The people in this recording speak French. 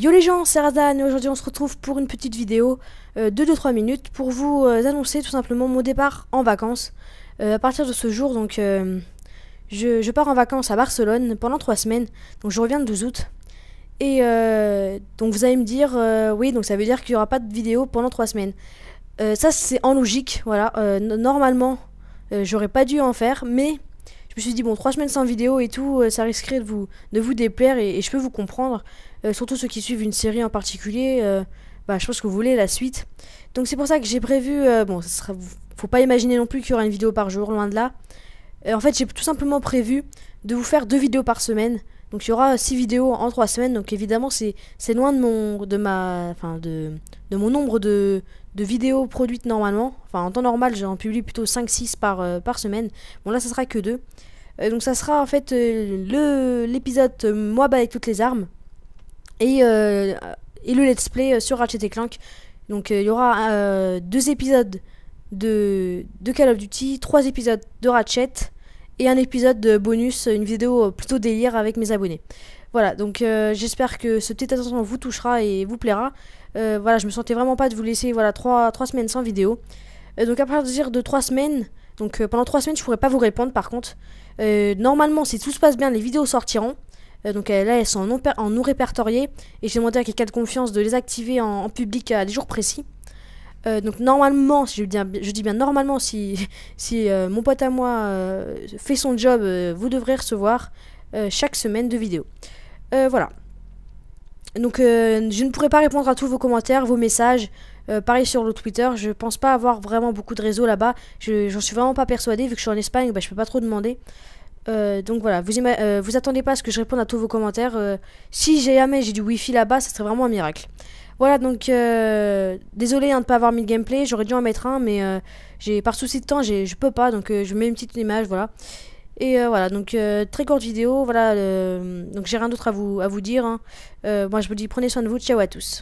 Yo les gens, c'est Radan et aujourd'hui on se retrouve pour une petite vidéo euh, de 2-3 minutes pour vous euh, annoncer tout simplement mon départ en vacances. A euh, à partir de ce jour, donc je, je, pars en vacances à Barcelone pendant 3 semaines, donc je reviens le 12 août. Et donc vous allez me dire, oui, donc ça veut dire qu'il n'y aura pas de vidéo pendant 3 semaines. ça c'est en logique, voilà, normalement j'aurais pas dû en faire, mais me suis dit, bon, trois semaines sans vidéo et tout, euh, ça risquerait de vous, de vous déplaire et, je peux vous comprendre. Euh, surtout ceux qui suivent une série en particulier, euh, bah, je pense que vous voulez la suite. Donc c'est pour ça que j'ai prévu, bon, faut pas imaginer non plus qu'il y aura une vidéo par jour, loin de là. en fait, j'ai tout simplement prévu de vous faire deux vidéos par semaine. Donc il y aura 6 vidéos en 3 semaines. Donc évidemment, c'est loin de mon, de, ma, enfin de, mon nombre de, de vidéos produites normalement. Enfin, en temps normal, j'en publie plutôt 5-6 par, euh, par semaine. Bon, là, ça sera que 2. Euh, donc ça sera en fait euh, le l'épisode Moi bas avec toutes les armes. Et, et le let's play sur Ratchet Clank. Donc il y aura deux épisodes de, de Call of Duty, trois épisodes de Ratchet et un épisode de bonus, une vidéo euh, plutôt délire avec mes abonnés. Voilà, donc euh, j'espère que ce petit attention vous touchera et vous plaira. Euh, voilà, je me sentais vraiment pas de vous laisser voilà 3, semaines sans vidéo. donc à partir de 3 semaines, donc pendant 3 semaines, je pourrais pas vous répondre par contre. normalement, si tout se passe bien, les vidéos sortiront. donc là, elles sont en non, en répertoriées et j'ai demandé à quelqu'un de confiance de les activer en, en public à des jours précis. Euh, donc normalement, si je dis bien, normalement, si, euh, mon pote à moi euh, fait son job, vous devrez recevoir chaque semaine de vidéos. voilà. Donc je ne pourrai pas répondre à tous vos commentaires, vos messages. pareil sur le Twitter, je pense pas avoir vraiment beaucoup de réseaux là-bas. j'en suis vraiment pas persuadé vu que je suis en Espagne, bah, je peux pas trop demander. donc voilà, vous, vous attendez pas à ce que je réponde à tous vos commentaires. si jamais j'ai du wifi là-bas, ça serait vraiment un miracle. Voilà, donc euh, désolé hein, de ne pas avoir mis le gameplay, j'aurais dû en mettre un, mais euh, j'ai par souci de temps, je peux pas, donc euh, je mets une petite image, voilà. Et voilà, donc très courte vidéo, voilà, donc j'ai rien d'autre à vous, à vous dire. Hein. moi je vous dis prenez soin de vous, ciao à tous.